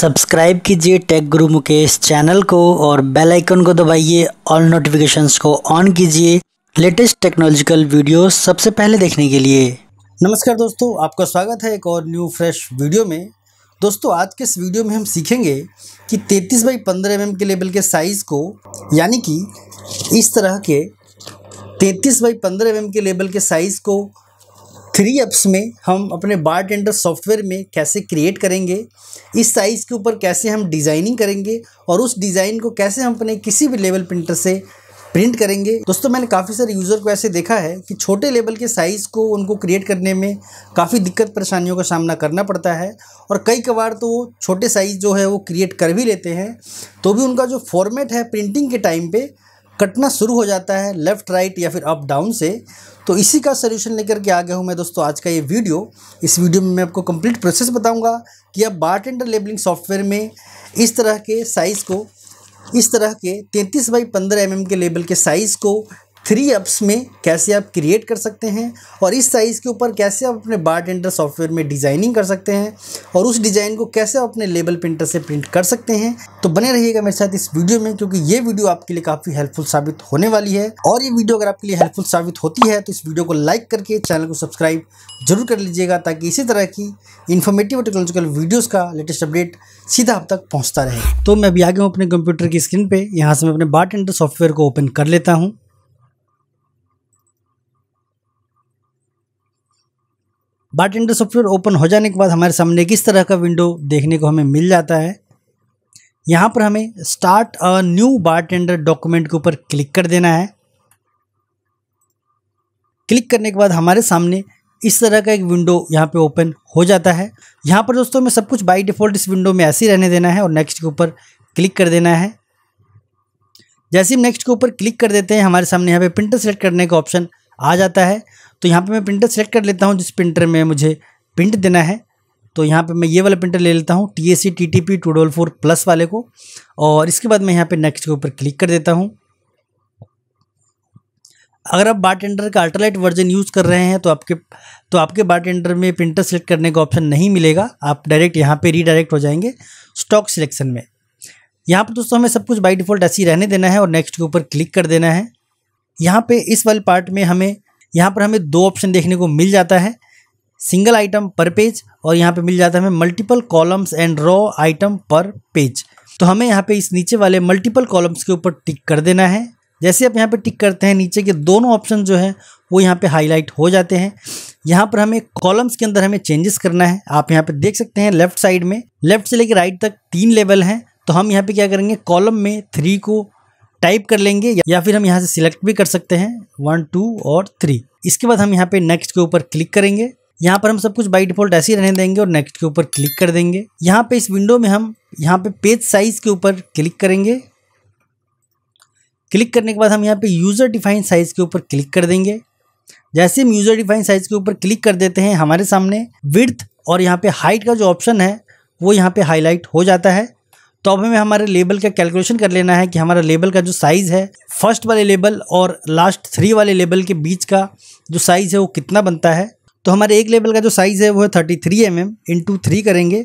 Subscribe कीजिए take गुरु Mukesh channel को और बेल आइकन को दबाइए ऑल नोटिफिकेशंस को ऑन कीजिए लेटेस्ट टेक्नोलॉजिकल वीडियो सबसे पहले देखने के लिए नमस्कार दोस्तों आपका स्वागत है एक और न्यू फ्रेश वीडियो में दोस्तों आज के इस वीडियो में हम सीखेंगे कि 33 बाई 15 एम के लेबल के साइज़ को यानी कि इस तरह के 33 बाई 15 एम के लेबल के साइज़ को थ्री एप्स में हम अपने बार टेंडर सॉफ्टवेयर में कैसे क्रिएट करेंगे इस साइज़ के ऊपर कैसे हम डिज़ाइनिंग करेंगे और उस डिज़ाइन को कैसे हम अपने किसी भी लेवल प्रिंटर से प्रिंट करेंगे दोस्तों मैंने काफ़ी सारे यूज़र को ऐसे देखा है कि छोटे लेवल के साइज़ को उनको क्रिएट करने में काफ़ी दिक्कत परेशानियों का सामना करना पड़ता है और कई कबार तो छोटे साइज़ जो है वो क्रिएट कर भी लेते हैं तो भी उनका जो फॉर्मेट है प्रिंटिंग के टाइम पर कटना शुरू हो जाता है लेफ़्ट राइट या फिर अप डाउन से तो इसी का सोल्यूशन लेकर के आ गया हूँ मैं दोस्तों आज का ये वीडियो इस वीडियो में मैं आपको कंप्लीट प्रोसेस बताऊँगा कि आप बारटेंडर लेबलिंग सॉफ्टवेयर में इस तरह के साइज़ को इस तरह के 33 बाई 15 एम mm के लेबल के साइज़ को थ्री अप्स में कैसे आप क्रिएट कर सकते हैं और इस साइज़ के ऊपर कैसे आप अपने बार टेंडर सॉफ्टवेयर में डिज़ाइनिंग कर सकते हैं और उस डिज़ाइन को कैसे आप अपने लेबल प्रिंटर से प्रिंट कर सकते हैं तो बने रहिएगा मेरे साथ इस वीडियो में क्योंकि ये वीडियो आपके लिए काफ़ी हेल्पफुल साबित होने वाली है और ये वीडियो अगर आपके लिए हेल्पफुल साबित होती है तो इस वीडियो को लाइक करके चैनल को सब्सक्राइब जरूर कर लीजिएगा ताकि इसी तरह की इन्फॉर्मेटिव और टेक्नोलॉजिकल वीडियोज़ का लेटेस्ट अपडेट सीधा आप तक पहुँचता रहे तो मैं अभी आगे हूँ अपने कंप्यूटर की स्क्रीन पर यहाँ से मैं अपने बार टेंडर सॉफ्टवेयर को ओपन कर लेता हूँ बार टेंडर सॉफ्टवेयर ओपन हो जाने के बाद हमारे सामने किस तरह का विंडो देखने को हमें मिल जाता है यहाँ पर हमें start a new bartender document के ऊपर क्लिक कर देना है क्लिक करने के बाद हमारे सामने इस तरह का एक विंडो यहाँ पे ओपन हो जाता है यहाँ पर दोस्तों हमें सब कुछ बाई डिफ़ॉल्ट इस विंडो में ऐसे ही रहने देना है और नेक्स्ट के ऊपर क्लिक कर देना है जैसे ही नेक्स्ट के ऊपर क्लिक कर देते हैं हमारे सामने यहाँ पे प्रिंटर सेलेक्ट करने का ऑप्शन आ जाता है तो यहाँ पे मैं प्रिंटर सेलेक्ट कर लेता हूँ जिस प्रिंटर में मुझे प्रिंट देना है तो यहाँ पे मैं ये वाला प्रिंटर ले लेता हूँ T A C T T P two double four plus वाले को और इसके बाद मैं यहाँ पे नेक्स्ट के ऊपर क्लिक कर देता हूँ अगर आप बारटेंडर का अल्ट्रालाइट वर्जन यूज़ कर रहे हैं तो आपके तो आपके बारटेंडर में प्रिंटर सेलेक्ट करने का ऑप्शन नहीं मिलेगा आप डायरेक्ट यहाँ पर रीडायरेक्ट हो जाएंगे स्टॉक सिलेक्शन में यहाँ पर दोस्तों हमें सब कुछ बाई डिफ़ॉल्ट ऐसे ही रहने देना है और नेक्स्ट के ऊपर क्लिक कर देना है यहाँ पे इस वाले पार्ट में हमें यहाँ पर हमें दो ऑप्शन देखने को मिल जाता है सिंगल आइटम पर पेज और यहाँ पे मिल जाता है हमें multiple columns and row item पर पेज तो हमें यहाँ पे इस नीचे वाले मल्टीपल कॉलम्स के ऊपर टिक कर देना है जैसे आप यहाँ पे टिक करते हैं नीचे के दोनों ऑप्शन जो है वो यहाँ पे हाईलाइट हो जाते हैं यहाँ पर हमें कॉलम्स के अंदर हमें चेंजेस करना है आप यहाँ पे देख सकते हैं लेफ्ट साइड में लेफ्ट से लेकर राइट तक तीन लेवल हैं तो हम यहाँ पे क्या करेंगे कॉलम में थ्री को टाइप कर लेंगे या फिर हम यहाँ से सिलेक्ट भी कर सकते हैं वन टू और थ्री इसके बाद हम यहाँ पे नेक्स्ट के ऊपर क्लिक करेंगे यहाँ पर हम सब कुछ बाई डिफॉल्ट ऐसे ही रहने देंगे और नेक्स्ट के ऊपर क्लिक कर देंगे यहाँ पे इस विंडो में हम यहाँ पे पेज साइज के ऊपर क्लिक करेंगे क्लिक करने के बाद हम यहाँ पे यूज़र डिफाइन साइज़ के ऊपर क्लिक कर देंगे जैसे हम यूज़र डिफाइन साइज़ के ऊपर क्लिक कर देते हैं हमारे सामने विर्थ और यहाँ पे हाइट का जो ऑप्शन है वो यहाँ पे हाईलाइट हो जाता है तो अब हमें हमारे लेबल का कैलकुलेशन कर लेना है कि हमारा लेबल का जो साइज़ है फर्स्ट वाले लेबल और लास्ट थ्री वाले लेबल के बीच का जो साइज़ है वो कितना बनता है तो हमारे एक लेबल का जो साइज़ है वो है thirty three M M into three करेंगे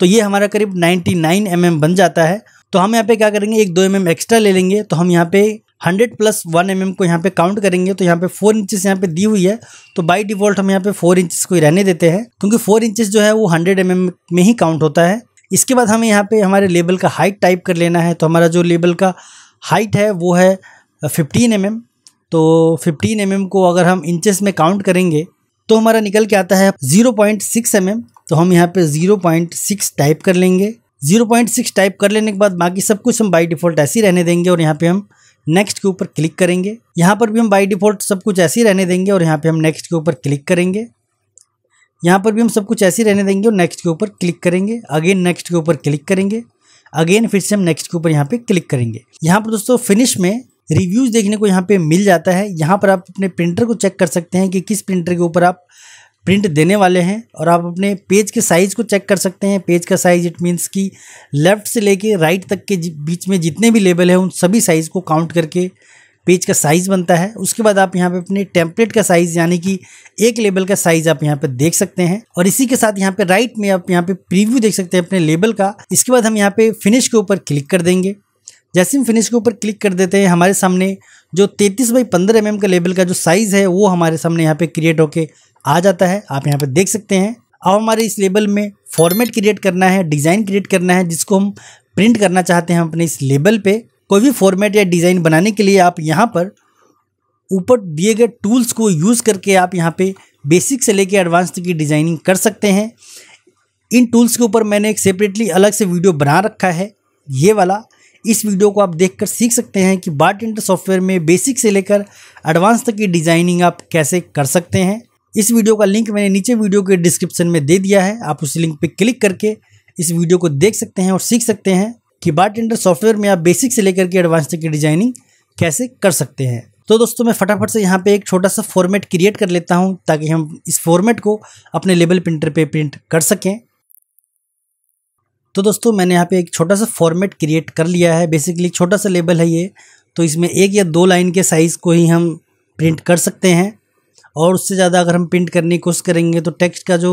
तो ये हमारा करीब नाइन्टी नाइन एम एम बन जाता है तो हम यहाँ पे क्या करेंगे एक दो एम एम एक्स्ट्रा ले लेंगे तो हम यहाँ पे हंड्रेड प्लस वन एम को यहाँ पे काउंट करेंगे तो यहाँ पे फोर इंचेस यहाँ पे दी हुई है तो बाय डिफ़ॉल्ट हम यहाँ पे फोर इंचेस को ही रहने देते हैं क्योंकि फोर इंचेस जो है वो हंड्रेड एम mm में ही काउंट होता है इसके बाद हमें यहाँ पे हमारे लेबल का हाइट टाइप कर लेना है तो हमारा जो लेबल का हाइट है वो है फिफ्टीन एम mm. तो फिफ्टीन एम mm को अगर हम इंचज़ में काउंट करेंगे तो हमारा निकल के आता है zero point six M M तो हम यहाँ पर ज़ीरो पॉइंट सिक्स टाइप कर लेंगे ज़ीरो पॉइंट सिक्स टाइप कर लेने के बाद बाकी सब कुछ हम बाई डिफ़ॉल्ट ऐसे ही रहने देंगे और यहाँ पे हम नेक्स्ट के ऊपर क्लिक करेंगे यहाँ पर भी हम बाई डिफ़ॉल्ट सब कुछ ऐसे ही रहने देंगे और यहाँ पे हम नेक्स्ट के ऊपर क्लिक करेंगे यहाँ पर भी हम सब कुछ ऐसे रहने देंगे और नेक्स्ट के ऊपर क्लिक करेंगे अगेन नेक्स्ट के ऊपर क्लिक करेंगे अगेन फिर से हम नेक्स्ट के ऊपर यहाँ पे क्लिक करेंगे यहाँ पर दोस्तों फिनिश में रिव्यूज़ देखने को यहाँ पे मिल जाता है यहाँ पर आप अपने प्रिंटर को चेक कर सकते हैं कि किस प्रिंटर के ऊपर आप प्रिंट देने वाले हैं और आप अपने पेज के साइज़ को चेक कर सकते हैं पेज का साइज़ इट मीन्स कि लेफ़्ट से लेके राइट तक के बीच में जितने भी लेबल हैं उन सभी साइज़ को काउंट करके पेज का साइज़ बनता है उसके बाद आप यहाँ पे अपने टेम्पलेट का साइज़ यानी कि एक लेबल का साइज़ आप यहाँ पे देख सकते हैं और इसी के साथ यहाँ पे राइट में आप यहाँ पे प्रीव्यू देख सकते हैं अपने लेबल का इसके बाद हम यहाँ पे फिनिश के ऊपर क्लिक कर देंगे जैसे हम फिनिश के ऊपर क्लिक कर देते हैं हमारे सामने जो तैतीस बाई पंद्रह एम mm का लेबल का जो साइज़ है वो हमारे सामने यहाँ पर क्रिएट होकर आ जाता है आप यहाँ पर देख सकते हैं अब हमारे इस लेबल में फॉर्मेट क्रिएट करना है डिज़ाइन क्रिएट करना है जिसको हम प्रिंट करना चाहते हैं अपने इस लेबल पर कोई भी फॉर्मेट या डिज़ाइन बनाने के लिए आप यहाँ पर ऊपर दिए गए टूल्स को यूज़ करके आप यहाँ पे बेसिक से लेके एडवांस तक की डिज़ाइनिंग कर सकते हैं इन टूल्स के ऊपर मैंने एक सेपरेटली अलग से वीडियो बना रखा है ये वाला इस वीडियो को आप देखकर सीख सकते हैं कि बारटेंडर सॉफ्टवेयर में बेसिक से लेकर एडवांस तक की डिज़ाइनिंग आप कैसे कर सकते हैं इस वीडियो का लिंक मैंने नीचे वीडियो के डिस्क्रिप्शन में दे दिया है आप उस लिंक पर क्लिक करके इस वीडियो को देख सकते हैं और सीख सकते हैं कि बारटेंडर सॉफ्टवेयर में आप बेसिक से लेकर के एडवांस तक की डिजाइनिंग कैसे कर सकते हैं तो दोस्तों मैं फटाफट से यहाँ पे एक छोटा सा फॉर्मेट क्रिएट कर लेता हूँ ताकि हम इस फॉर्मेट को अपने लेबल प्रिंटर पे प्रिंट कर सकें तो दोस्तों मैंने यहाँ पे एक छोटा सा फॉर्मेट क्रिएट कर लिया है बेसिकली छोटा सा लेबल है ये तो इसमें एक या दो लाइन के साइज़ को ही हम प्रिंट कर सकते हैं और उससे ज़्यादा अगर हम प्रिंट करने की कोशिश करेंगे तो टेक्स्ट का जो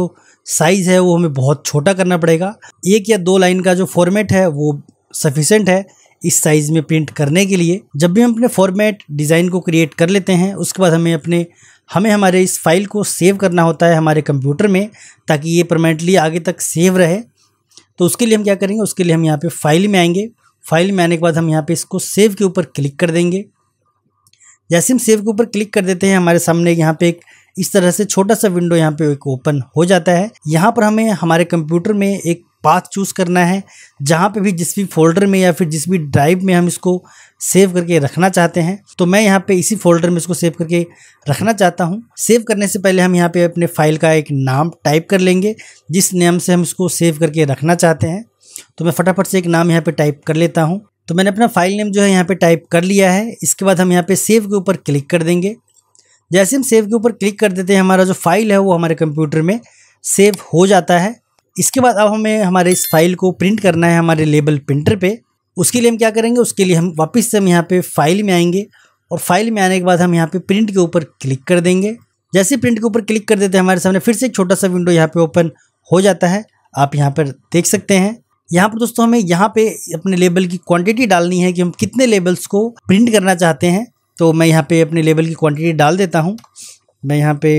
साइज़ है वो हमें बहुत छोटा करना पड़ेगा एक या दो लाइन का जो फॉर्मेट है वो सफिशेंट है इस साइज़ में प्रिंट करने के लिए जब भी हम अपने फॉर्मेट डिज़ाइन को क्रिएट कर लेते हैं उसके बाद हमें अपने हमें हमारे इस फाइल को सेव करना होता है हमारे कंप्यूटर में ताकि ये परमानेंटली आगे तक सेव रहे तो उसके लिए हम क्या करेंगे उसके लिए हम यहाँ पे फाइल में आएंगे फाइल में आने के बाद हम यहाँ पे इसको सेव के ऊपर क्लिक कर देंगे जैसे हम सेव के ऊपर क्लिक कर देते हैं हमारे सामने यहाँ पे एक इस तरह से छोटा सा विंडो यहाँ पे एक ओपन हो जाता है यहाँ पर हमें हमारे कंप्यूटर में एक पाथ चूज़ करना है जहाँ पे भी जिस भी फोल्डर में या फिर जिस भी ड्राइव में हम इसको सेव करके रखना चाहते हैं तो मैं यहाँ पे इसी फोल्डर में इसको सेव करके रखना चाहता हूँ सेव करने से पहले हम यहाँ पे अपने फाइल का एक नाम टाइप कर लेंगे जिस नेम से हम इसको सेव करके रखना चाहते हैं तो मैं फटाफट से एक नाम यहाँ पर टाइप कर लेता हूँ तो मैंने अपना फाइल नेम जो है यहाँ पर टाइप कर लिया है इसके बाद हम यहाँ पर सेव के ऊपर क्लिक कर देंगे जैसे हम सेव के ऊपर क्लिक कर देते हैं हमारा जो फाइल है वो हमारे कंप्यूटर में सेव हो जाता है इसके बाद अब हमें हमारे इस फाइल को प्रिंट करना है हमारे लेबल प्रिंटर पे उसके लिए हम क्या करेंगे उसके लिए हम वापस से हम यहाँ पे फाइल में आएंगे और फाइल में आने के बाद हम यहाँ पे प्रिंट के ऊपर क्लिक कर देंगे जैसे प्रिंट के ऊपर क्लिक कर देते हैं हमारे सामने फिर से एक छोटा सा विंडो यहाँ पर ओपन हो जाता है आप यहाँ पर देख सकते हैं यहाँ पर दोस्तों हमें यहाँ पर अपने लेबल की क्वान्टिटी डालनी है कि हम कितने लेबल्स को प्रिंट करना चाहते हैं तो मैं यहाँ पर अपने लेबल की क्वान्टिटी डाल देता हूँ मैं यहाँ पे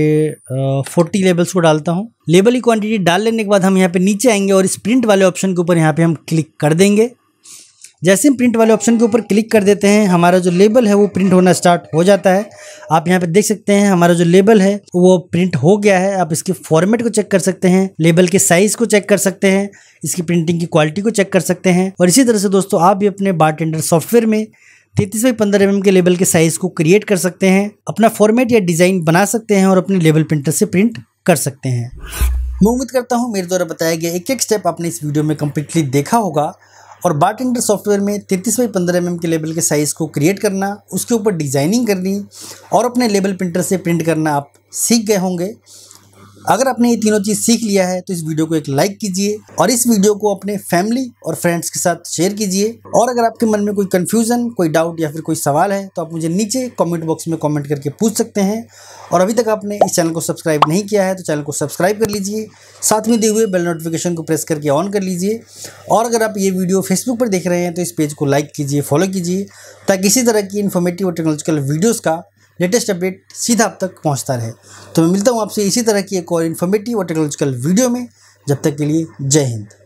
फोर्टी लेबल्स को डालता हूँ लेबल की क्वांटिटी डाल लेने के बाद हम यहाँ पे नीचे आएंगे और इस प्रिंट वाले ऑप्शन के ऊपर यहाँ पे हम क्लिक कर देंगे जैसे हम प्रिंट वाले ऑप्शन के ऊपर क्लिक कर देते हैं हमारा जो लेबल है वो प्रिंट होना स्टार्ट हो जाता है आप यहाँ पे देख सकते हैं हमारा जो लेबल है वो प्रिंट हो गया है आप इसके फॉर्मेट को चेक कर सकते हैं लेबल के साइज को चेक कर सकते हैं इसकी प्रिंटिंग की क्वालिटी को चेक कर सकते हैं और इसी तरह से दोस्तों आप भी अपने बार सॉफ्टवेयर में तैतीस बाई पंद्रह एम mm के लेबल के साइज को क्रिएट कर सकते हैं अपना फॉर्मेट या डिजाइन बना सकते हैं और अपने लेबल प्रिंटर से प्रिंट कर सकते हैं मैं उम्मीद करता हूँ मेरे द्वारा बताया गया एक एक स्टेप आपने इस वीडियो में कम्प्लीटली देखा होगा और बार्टेंडर सॉफ्टवेयर में तैंतीस बाई पंद्रह एम के लेबल के साइज़ को क्रिएट करना उसके ऊपर डिज़ाइनिंग करनी और अपने लेबल प्रिंटर से प्रिंट करना आप सीख गए होंगे अगर आपने ये तीनों चीज़ सीख लिया है तो इस वीडियो को एक लाइक कीजिए और इस वीडियो को अपने फैमिली और फ्रेंड्स के साथ शेयर कीजिए और अगर आपके मन में कोई कन्फ्यूजन कोई डाउट या फिर कोई सवाल है तो आप मुझे नीचे कॉमेंट बॉक्स में कॉमेंट करके पूछ सकते हैं और अभी तक आपने इस चैनल को सब्सक्राइब नहीं किया है तो चैनल को सब्सक्राइब कर लीजिए साथ में दिए हुए बेल नोटिफिकेशन को प्रेस करके ऑन कर लीजिए और अगर आप ये वीडियो फेसबुक पर देख रहे हैं तो इस पेज को लाइक कीजिए फॉलो कीजिए ताकि इसी तरह की इन्फॉर्मेटिव और टेक्नोलॉजिकल वीडियोज़ का लेटेस्ट अपडेट सीधा आप तक पहुँचता रहे तो मैं मिलता हूँ आपसे इसी तरह की एक और इन्फॉर्मेटिव और टेक्नोलॉजिकल वीडियो में जब तक के लिए जय हिंद